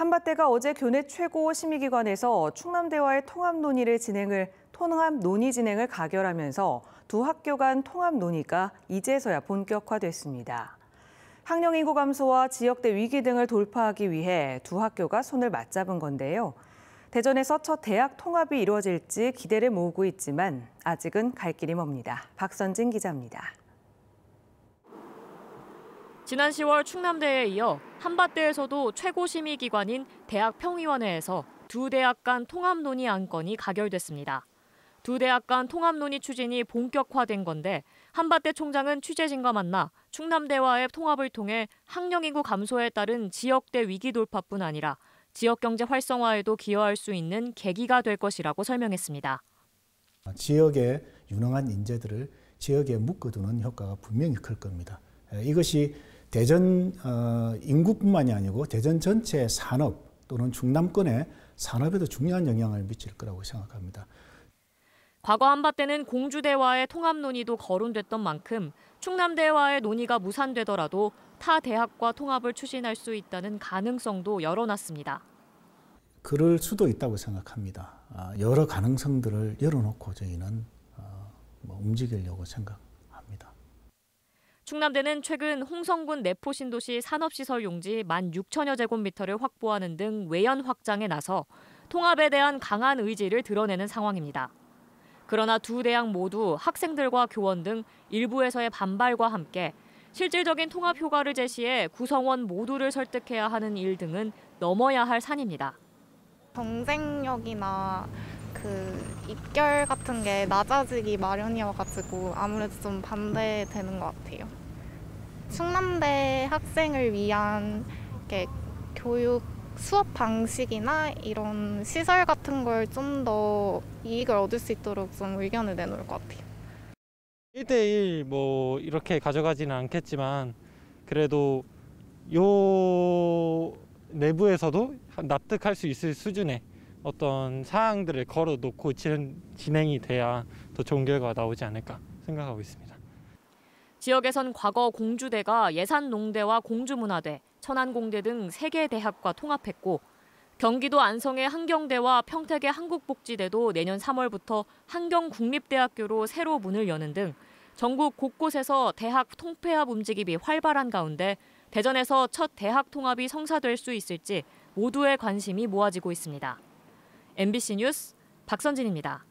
한밭대가 어제 교내 최고 심의기관에서 충남대와의 통합 논의를 진행을 통합 논의 진행을 가결하면서 두 학교 간 통합 논의가 이제서야 본격화됐습니다. 학령 인구 감소와 지역대 위기 등을 돌파하기 위해 두 학교가 손을 맞잡은 건데요. 대전에서 첫 대학 통합이 이루어질지 기대를 모으고 있지만 아직은 갈 길이 멉니다. 박선진 기자입니다. 지난 10월 충남대에 이어 한밭대에서도 최고 심의기관인 대학평의원회에서 두 대학 간 통합 논의 안건이 가결됐습니다. 두 대학 간 통합 논의 추진이 본격화된 건데 한밭대 총장은 취재진과 만나 충남대와의 통합을 통해 학령 인구 감소에 따른 지역대 위기 돌파뿐 아니라 지역 경제 활성화에도 기여할 수 있는 계기가 될 것이라고 설명했습니다. 지역에 유능한 인재들을 지역에 묶어두는 효과가 분명히 클 겁니다. 이것이 대전 어, 인구뿐만이 아니고 대전 전체 산업 또는 중남권의 산업에도 중요한 영향을 미칠 거라고 생각합니다. 과거 한밭때는 공주대와의 통합 논의도 거론됐던 만큼 충남대와의 논의가 무산되더라도 타 대학과 통합을 추진할 수 있다는 가능성도 열어놨습니다. 그럴 수도 있다고 생각합니다. 아, 여러 가능성들을 열어놓고 저희는 어, 뭐 움직이려고 생각 충남대는 최근 홍성군 내포신도시 산업시설 용지 1 6 0 0 0여 제곱미터를 확보하는 등 외연 확장에 나서 통합에 대한 강한 의지를 드러내는 상황입니다. 그러나 두 대학 모두 학생들과 교원 등 일부에서의 반발과 함께 실질적인 통합 효과를 제시해 구성원 모두를 설득해야 하는 일 등은 넘어야 할 산입니다. 경쟁력이나 그 입결 같은 게 낮아지기 마련이어가지고 아무래도 좀 반대되는 것 같아요. 충남대 학생을 위한 교육 수업 방식이나 이런 시설 같은 걸 좀 더 이익을 얻을 수 있도록 좀 의견을 내놓을 것 같아요. 1대1 뭐 이렇게 가져가지는 않겠지만 그래도 요 내부에서도 납득할 수 있을 수준의 어떤 사항들을 걸어놓고 진행이 돼야 더 좋은 결과가 나오지 않을까 생각하고 있습니다. 지역에선 과거 공주대가 예산농대와 공주문화대, 천안공대 등 3개 대학과 통합했고 경기도 안성의 한경대와 평택의 한국복지대도 내년 3월부터 한경국립대학교로 새로 문을 여는 등 전국 곳곳에서 대학 통폐합 움직임이 활발한 가운데 대전에서 첫 대학 통합이 성사될 수 있을지 모두의 관심이 모아지고 있습니다. MBC 뉴스 박선진입니다.